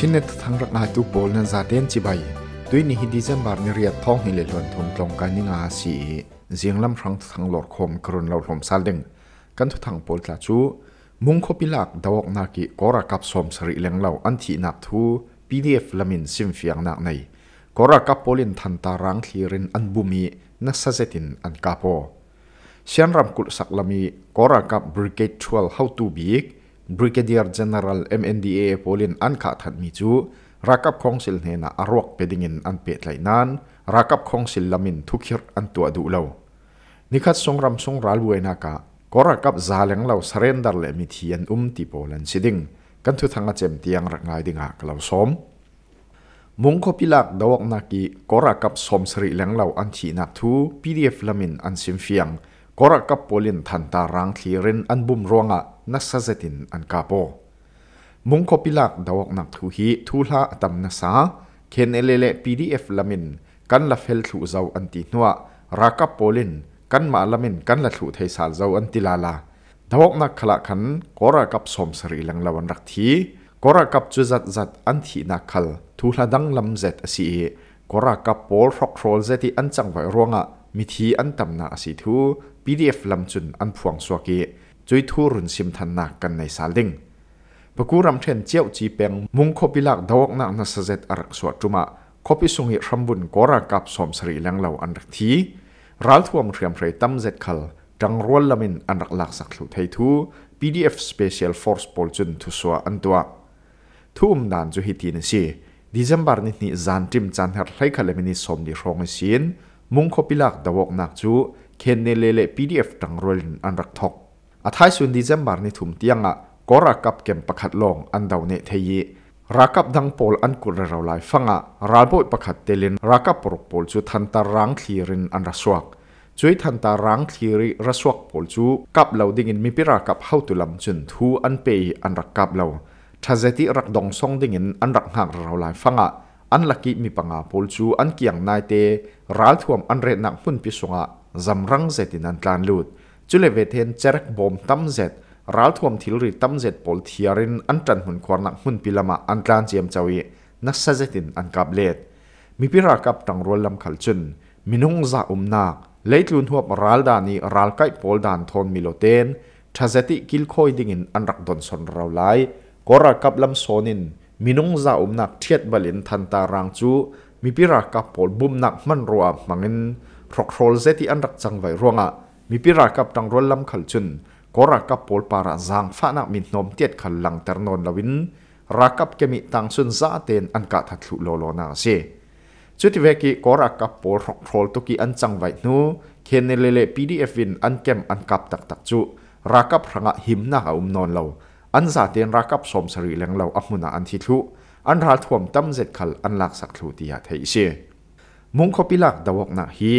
ชินเนตทางรักนาตุปอลนั้นซาเดนจิบายตุยนิฮิดิเซมบาร์นิเรียท้องหิเลลวนทงตรงกันนิงาสีเสียงลำพังทางหลอดคมกรุนเหล่าลมซาดึงกันทุกทางปอลตาจูมุงคบิลักดาวกนากิกอรากับสมสริเลงเหล่าอันที่นับทูพีดีเอฟลามินซิมฟฟียงนักในกอรากับปอลินทันตารังทีรินอันบุมีนัสเซตินอันกาโปเชียนรำกุลสักลามีกอรากับบริเกตทวลเฮาตูบีกบริเกเดียร์เจเนอเรลเอ็มเอ็นดีเอโพลินอันขาดทันมิจูรักับคงสิลเนนอรวกเปดิงินอันเปิดไหลนั้นรักับคงสิลลามินทุกข์ิรอันตัวดูเลวนิคัดสงรำสงรัลรวยนักก็รักับซาเลงเลาสเรนดาร์เลมิทียนอุมติโปลันสิดิงกันทุกทางเจมตียงรักงายดิงักเลาวซอมมุ่งคบิลักดาวกนักีกรักับสมสริเลงเลาอันชีนักทูพีดีเอฟลามินอันซิมฟียงกรักับโพลินทันตารังทีเรนอันบุมรวงอนัสเซตินอันกาโปมุงคปิลักดาวกนักทุฮีทูลาตัมนัสาเคนเอเลเลพีดีเอฟลามินกันละเฟลทูเจ้าอันติหนัวรักโปลินกันมาลามินกันละทูเทสาลเจ้าอันติลาลาดาวกนักขลักขันกอรากับสมสรีลังลาวันรักทีกอรากับจุจัดจัดอันทีนักขลทูลาดังลำเจดสีกอรากับโปลฟอกโรลเจติอันจังไวรวงะมิทีอันตัมนาสีทูพีดีเอฟลำจุนอันพวงสวกีจุยทูรุนซิมทันนักกันในซาลิงปกูรำเทนเจ้าจีเปงมุงคบิลักดอกนักนัสเซตอรักสวดจุมาคบิสุงิรำบุญกอรากับสมสรีแรงเหล่าอันรักทีรัลทวมเทียมเรตั้มเซตคัลจังรวลละมินอันรักหลักสักลุไทยทู PDF Special Force ปอลจุนทุสวอันตัวทุ่มดานจุฮิตินสีดิจัมบาร์นิทนีจันทิมจันเฮร์ไทยคลมินิสมดิรองเสียนมุงคบิลักดอกนักจูเคนเนเลเล PDF จังรวลอันรักทอกอาทายสุนดีเซมบาร์นี่ถุมเตียงอ่ะก็รักับเก็มประคัดลงอันเดาเนเยียรักับดังโพลอันกุรเราไลฟังอ่ะรับอยประคัดเตลินรักับปรุกโพลจุทันตารังทีรินอันรัศวกช่วยทันตารังทีริรัศวกโพลจูกับเรลาดิ่งินมีปิรากับเฮาตุลำจุนทูอันเปย์อันรักับเราทาเซติรักดองซองดิ่งินอันรักหากเราไลฟังอ่ะอันลักกิมีปังอาโพลจูอันเกียงนายเตรัลทวมอันเรนักพุ่นพิสงะจำรังเซตินันกานลุดจุเลเวเทนเจรักบอมตั้มเจ็ดร้าวทวมทิลรีตั้มเจ็ดปอลเทียรินอันจันหุ่นควรนักหุ่นพิลามาอันการเจียมจวีนักเซจตินอันกับเลดมีพิรากับตังรวลลำขัลจุนมินุงซาอุมนาเลยลุนหัวรัลดานีรัลไกปอลดานทนมิโลเตนทาเซติกิลคอยดิ่งินอันรักดอนสนเราไลกอรากับลำโซนิน มินุงซาอุมนักเทียดบาลินทันตารังจูมีพิรากับปอลบุมนักมันรัวมังินรกโรลเซติอันรักจังไวรวงอ่ะมีปิรากับตังรลลำขัลจุนกรักกับปอลปาระจางฟ้านักมินนมเตียดขัลลังเตอร์นนลวินรักกับเกมิตังซุนซาเตนอันกะทัดลุโลโลนาเซจุดที่เวกิกรักกับปอลโรลตุกีอันจังไวนูเคนเนเลเลพีดีเอฟวิน อันเกมอันกับตักตักจุรักกับรังหิมนาอุมนนเลาอันซาเตนรักกับสมสรีแหลงเลาอัมุนาอันทิทุ อันราทวมตั้มเจ็ดขัลอันลักสักลุติยาเทเซมุงคบิลักดาวกนาฮี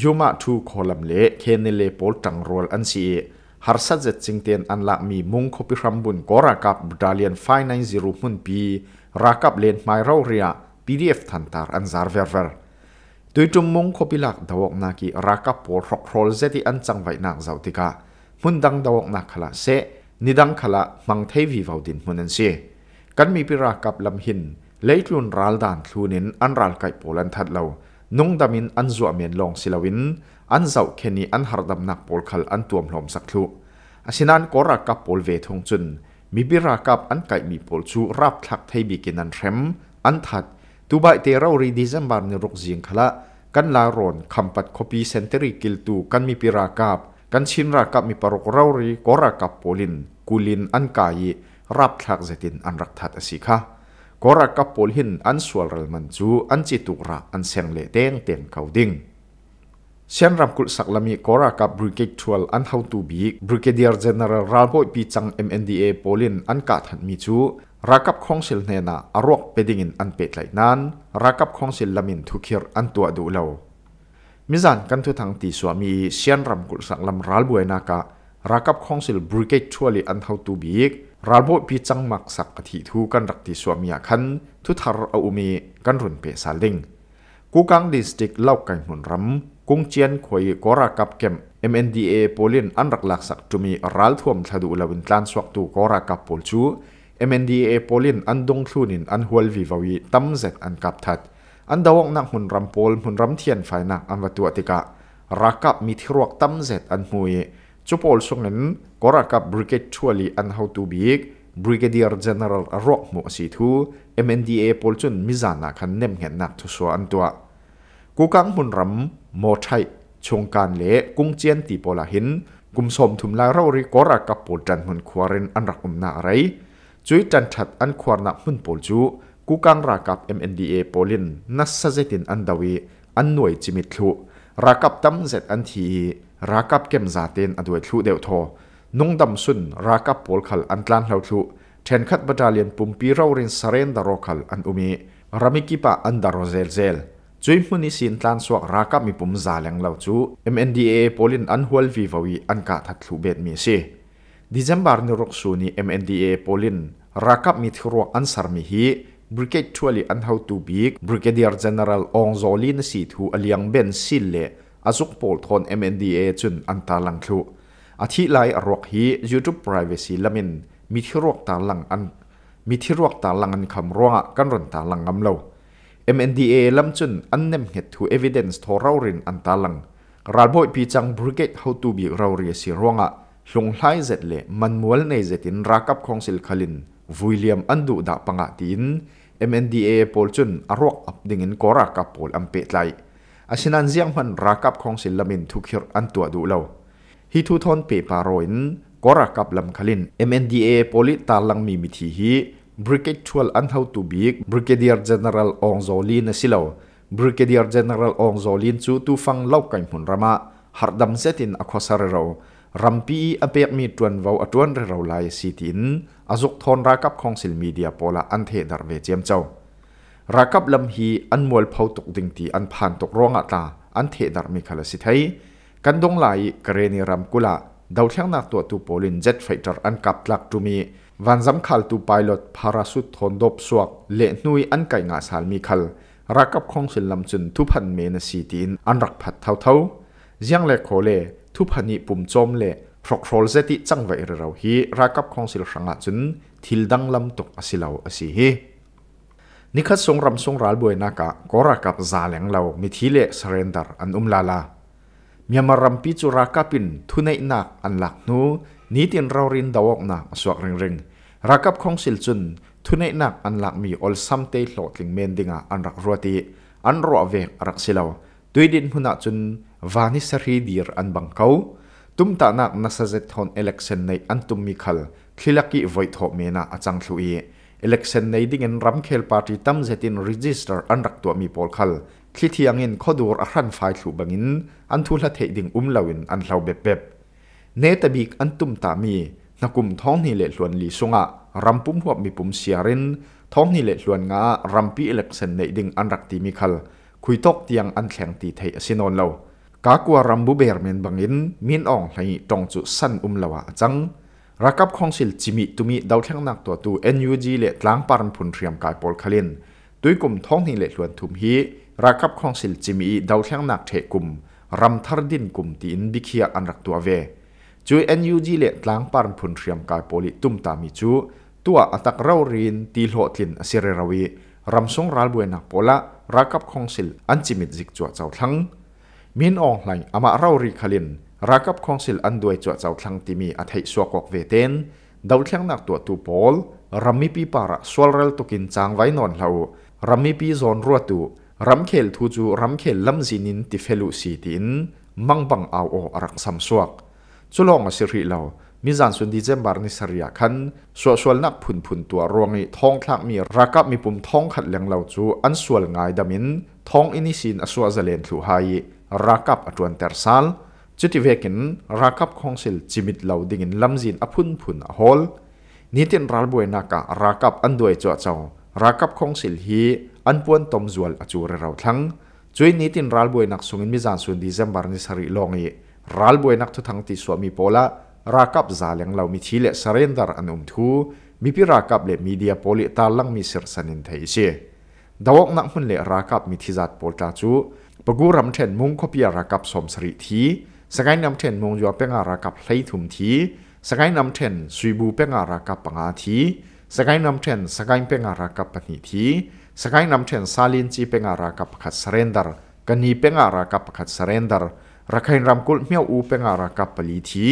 ยูมาทูคอลัมเล่เคนเล่ปอลตังรอลอันซีฮาร์ซัตเจตจิงเทียนอันละมีมุงคบิรัมบุนกอรักับดาเลียนไฟนันซิรูมุนปีรักับเลนไมราเรียพีดีเอฟทันตาร์อันซาร์เวอร์เวอร์ด้วยจุมมุงคบิลักดาวกนักีรักับปอลรอกโรลเจติอันจังไวนักซาวติกามุนดังดาวกนักขลาเซนิดังขลังมังเทวีวาวดินมุนันเซีกันมีปีรักับลำหินเลยจุนรัลดานทูนินอันรัลไกปอลันทัดเรานุ่งดำมินอันจวบเมียนลงศิลาวินอันเจ้าแค่นี้อันหาดำนักปอลคัลอันตัวมลมสักลูกอาชินันก็รักกับปอลเวทงจุนมีบิรากับอันไก่มีปอลชูรับทักไทยบีกินันเข้มอันทัดตัวใบเตารีดิซัมบาร์นรกเสียงขละกันลาโรนคำปัดคอปีเซนเตอรีกิลตูกันมีปิรากับกันชินรักกับมีปรกเรารีก็รักกับปอลินกุลินอันไกายรับทักเจตินอันรักทัดอาศิคากรักัปุลหินอันสวลรัลมันจูอันจิตุระอันเสียงเลเต็งเต็ยงเขาดิงเซียนรำกุลสักลมีกรักับบริเกตชวลอันเฮาตูบีบริเกเดียร์เจเนอเรลรัลโยปีจังเอ็มเอ็นดีเอปุลินอันกัดหันมีจูรักับของสิลเนน่าอารวกเปดิงินอันเป็ดไหลนั้นรักับของสิลลามินทุกข์ิร์อันตัวดูเลวมิจันกันทุทังตีสวามีเซียนรำกุลสักลามรัลบุยอนากะรักับของสิลบริเกตชวลอันเฮาตูบีกรัาบปีจังมักสักทิทูกันรักติสวมียคันทุทารอุมีกันรุนเปสาลิงกูกังดิสติกเล่ากันหนุนรำกุ้งเจียนขวยกอรากับเกม MNDA โปลินอันรักลักสักจุมีรัลทวมทะดูลาวินตานสวกตูกอรากับโปลชู MNDA โปลินอันดงคลูนินอันฮวลวิวาวีตัมเซตอันกับทัดอันดาวงนักหุนรำโปลหุนรำเทียนไฟนักอันวัตุอติกะรักกับมีทีรวกตัมเซตอันมวยจุปอลสงเงินก็รักกับบริเกตทัวลีอันเฮาตูบิกบริเกเ d i e r g เ n e r a ลรอกมอสิทู MNDA ปอลจุนมิจานาคันเนมเห็นนักทุสวอันตัว กูกังมุนรำโมไทยชงการเละกุ้งเจียนตีปลาหินกุมสมทุมลายเราริกรักกับปอลจันหุนควาริน อันรักอุมนาอะไรจุยจันทัดอันควารนักมุนปอลจูกูกังรักกับ MNDA ปอลินนัสเซตินอันดาวีอันหน่วยจิมิทลุรักกับตั้มเซตอันทีรากับเกมจาเตนอดวยทุเดีวทอนงดำสุนรากับโพลขัลอันตลันเหล่าทุเทนคัดบัตาเลียนปุ่มปีเราเรนสเรนดารอขัลอันอุมีรามิกิปะอันดารอเซลเซลจุยมุนิสินตลันสวกรากับมีปุ่มซาเลงเหล่าทุ MNDA โพลินอันฮวลวีวาวีอันกาทัดทุเบดมีซีดิจัมบาร์นรกซูนี MNDA โพลินรากับมีทรัวอันสารมิฮีบริเก d e ัวลีอันเฮาตูบิกบร Brigadier g e n e r a ลองโซลินสีทูอเลียงเบนซิลเลอาซุกโปลทอน MNDA จุนอันตาลังทุอาทิไลอรวกฮี YouTube Privacy ละมินมีที่รวกตาลังอัน มีที่รวกตาลังอันคำร้องกันรนตาลังกำเลว MNDA ลำจุนอันเนมเหตุทูเอ v i d e n c e ทอเรอร์ินอันตาลังรัฐบอยพีจังบริเกตเฮาตูบีเราเรียสิร้องะลงไล่เจ็ดเล่มันมวลในเจ็ดินรักับคองสิลคลินวิลเลียมอันดูดะปังอาติน MNDA ปอลจุนอรวกอับดิ่งินกอรักกับปอลอัมเปตไลอาชินันเซียงหันรักับของศิลมินทุกขรอันตัวดูเลาฮิทุทอนเปปารอยนก็รักับลำคลิน MNDA โพลิตาลังมีมิทีฮีบริเกตชวลอันเฮาตูบิกบริเกเดียร์เจเนอเรลองโซลีนสิเลาบริเกเดียร์เจเนอเรลองโซลินจูตูฟังเล่ากันพนรมาหัดัมเซตินอควาซาร์เรโรรัมปีอเปียมีจวนวาวอจวนเรารายสซีตินอาจุกทอนรักับของศิลมีเดียโปลาอันเทดาร์เวเจียมเจ้ารักับลำฮีอันมวลเผาตกดิ่งตีอันผ่านตกร้องอัตา อันเทดารมิคลสิทธิกันดงไหลกรณีรัมกุลาดาวเทียงนักตัวตูโปลินเจ็ตไฟเตอร์อันกับหลักตุมีวันสำคัญตูไพลอตพาราสุดทนดบสวกเละนุยอันไก่งาสารมิคลรักับคงสินลำจุนทุพันเมนสีตินอันรักผัดเท่าเท่าเจียงเละโคเลทุพันิปุ่มจมเละพรกโรลเซติจังไวเรเราฮีรักับคงสิลสังอาจุนทิลดังลำตกอสิลาวอสิฮีนี่คือสงรำสงรัลบวยนักะก็รักับซาเลงเรามิทิเลสเรนดาร์อันอุมลาลามีมารัมพิจุรักบินทุนนักอันหลักนูนี่ตินเรารินดาวกนักสวกเริงเริงรักับของสิลจุนทุนนักอันหลักมีอลซัมเตยลติงเมนดิงอันรักรัวตีอันรัวเวกรักสิลาวตุยดินหุนักจุนวานิสรีดีร์อันบังเขาตุมตานักนัสเซตฮอนเอเล็กเซนในอันตุมมิคัลคลิลักิไวท์โฮเมนาอาจังทุย election nei ding en ramkhel party tam zetin register anak tua mi pol khal thli thiangin khodur a hran fai thlu bangin an thu la thei ding umlawin an hlau bep bep ne tabik an tum ta mi nakum thong ni le hluan li sunga rampum huap mi pum siarin thong ni le hluan nga rampi election nei ding an rak ti mi khal khuitok tiang an thleng ti thei asinon lo ka kwa rambu ber men bangin min ong hlai tong chu san umlawa achang รักับของสิลจิมิตุมีดาวเทียงนักตัวตู NUG เละล้างปารันพุนเทียมกายปอลคลินตุยกลุ่มท้องนี่เลตลวนทุมฮีรักับของสิลจิมิดาวเทียงนักเทกุมรำทารดินกลุ่มตีนบิเคียอันรักตัวเวจุย NUG เละล้างปารันพุนเทียมกายปอลิตุมตามิจูตัวอตักเรารินตีโลทินอสิเรรวีรำสงรัลบวยนักปอละรักับของสิลอันจิมิจิกจวดเจ้าทั้งมินอองไหลอามาเราริคลินรักับคงสิลอันด้วยจวดเจ้าทั้งติมีอธฐิสวกอกเวเตนดาวทั้งนักตัวตูปอลรัมมีปีปาระสวลเรลตุกินจางไว้นอนเหลารัมมีปีซอนรัวตูรัมเคลทูจูรัมเคลลำซินินติเฟลุสีตินมังบังเอาโอรักซัมสวกสุลองสิริเหลามิจานสุนดีเจมบาร์นิสเรียคันสวสวลนักผุนผุนตัวรวงอีท้องคลักมีรักับมีปุ่มท้องขัดแหยงเหล่าจูอันสวลง่ายดามินท้องอินิสินอสวาเจเลนทูไฮรักับอจวนเตอร์ซัลจุดที่เวกินรักับคงสิลจิมิตเหล่าดิ่งลำจินอพุนพุนฮอลนี่ตินรัลบวยนักรักับอันด้วยจวดเจ้ารักับคงสิลฮีอันปวนตมจวลอจูเรเราทั้งจุดนี่ตินรัลบวยนักสุงินมิจานสุนดีเซมบาร์นิสริลองีรัลบวยนักทุทังติสวมีโปละรักับซาเลียงเหล่ามีทีเลสเรนดาร์อันอุมทูมีพิรักับเลมีเดียโปลิตาลังมีเิรสันินเทเชดาวกนักมุนเลรักับมีทิจัดโปลตาจูปกูรำเทนมุงคบียรักับสมสริทีစကိုင်းနမ်တန်မုံကျော်ပင်္ဂရာကပ်လှိထုမ်တီစကိုင်းနမ်တန်ဆွေဘူပင်္ဂရာကပ်ပငါတီစကိုင်းနမ်တန်စကိုင်းပင်္ဂရာကပ်ပနီတီစကိုင်းနမ်တန်ဆာလင်ချီပင်္ဂရာကပ်ခတ်စရင်ဒါကနီပင်္ဂရာကပ်ခတ်စရင်ဒါရခိုင်ရမ်ကုလမြောက်ဦးပင်္ဂရာကပ်ပလီတီ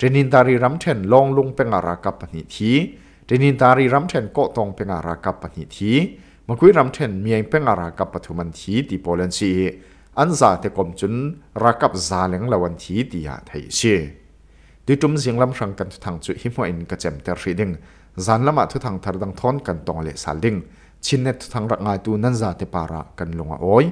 ဒနိန်တာရီရမ်တန်လောင်လုံပင်္ဂရာကပ်ပနီတီဒနိန်တာရီရမ်တန်ကော့တောင်ပင်္ဂရာကပ်ပနီတီမကွေးရမ်တန်မြိုင်ပင်္ဂရာကပ်ပထုမန်တီတီပိုလန်စီอันซาเทกมจุนรักับซาเลงละวันทีตียาไทยเชดิจุมเสียงลำชังกันทุทางจุหิมอินกระเจมเตอร์ฟีดิงซานละมาทุทางทารดังทอนกันตองเลสาลิงชินเนทุทางรักงายตูนันซาเทปาระกันลงอ้อย